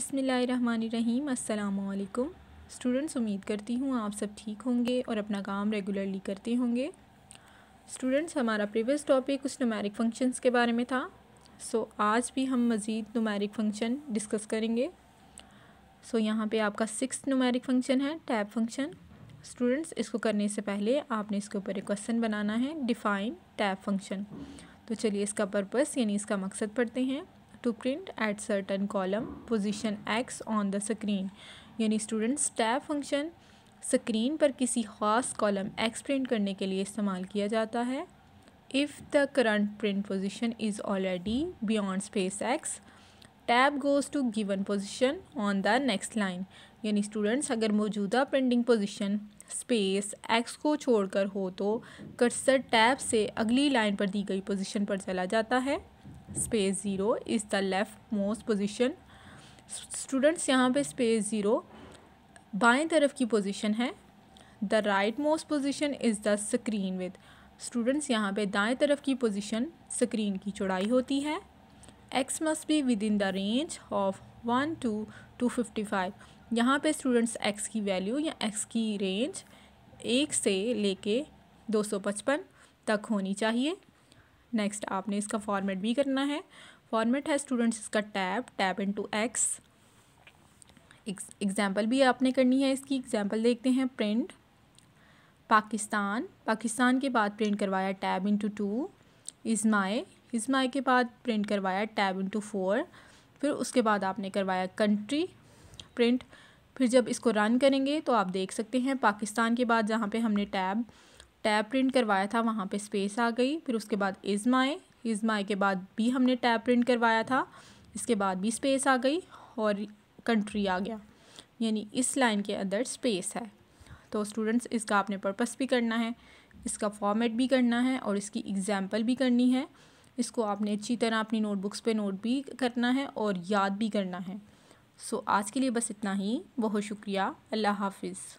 बसमीम अल्लाम स्टूडेंट्स उम्मीद करती हूँ आप सब ठीक होंगे और अपना काम रेगुलरली करते होंगे स्टूडेंट्स हमारा प्रीवियस टॉपिक कुछ नुमेरिक फंक्शंस के बारे में था सो so, आज भी हम मज़ीद नुमेरिक फंक्शन डिस्कस करेंगे सो so, यहाँ पे आपका सिक्स नुमेरिक फंक्शन है टैब फंक्शन स्टूडेंट्स इसको करने से पहले आपने इसके ऊपर एक क्वेश्चन बनाना है डिफ़ाइन टैब फंक्शन तो चलिए इसका पर्पस यानी इसका मकसद पढ़ते हैं to print at certain column position X on the screen यानी स्टूडेंट्स टैब फंक्शन स्क्रीन पर किसी ख़ास कॉलम एक्स प्रिंट करने के लिए इस्तेमाल किया जाता है if the current print position is already beyond space X tab goes to given position on the next line यानी स्टूडेंट्स अगर मौजूदा प्रिंटिंग पोजिशन स्पेस एक्स को छोड़कर हो तो कर्सर टैब से अगली लाइन पर दी गई पोजिशन पर चला जाता है space zero is the left most position students यहाँ पे स्पेस ज़ीरो बाएं तरफ की पोजिशन है the right most position is the screen width students यहाँ पे दाएं तरफ की पोजिशन स्क्रीन की चौड़ाई होती है X must be within the range of one to two fifty five यहाँ पे स्टूडेंट्स एक्स की वैल्यू या एक्स की रेंज एक से लेके दो सौ पचपन तक होनी चाहिए नेक्स्ट आपने इसका फॉर्मेट भी करना है फॉर्मेट है स्टूडेंट्स इसका tab tab into X example भी आपने करनी है इसकी एग्जाम्पल देखते हैं प्रिंट पाकिस्तान पाकिस्तान के बाद प्रिंट करवाया टैब इंटू टू इज़माए इज़माए के बाद प्रिंट करवाया टैब इंटू फोर फिर उसके बाद आपने करवाया कंट्री प्रिंट फिर जब इसको रन करेंगे तो आप देख सकते हैं पाकिस्तान के बाद जहाँ पे हमने टैब टैब प्रिंट करवाया था वहाँ पे स्पेस आ गई फिर उसके बाद इज़माए इज़माए के बाद भी हमने टैब प्रिंट करवाया था इसके बाद भी स्पेस आ गई और कंट्री आ गया यानी इस लाइन के अंदर स्पेस है तो स्टूडेंट्स इसका आपने पर्पस भी करना है इसका फॉर्मेट भी करना है और इसकी एग्ज़ाम्पल भी करनी है इसको आपने अच्छी तरह अपनी नोटबुक्स पे नोट भी करना है और याद भी करना है सो so, आज के लिए बस इतना ही बहुत शुक्रिया अल्लाह हाफिज़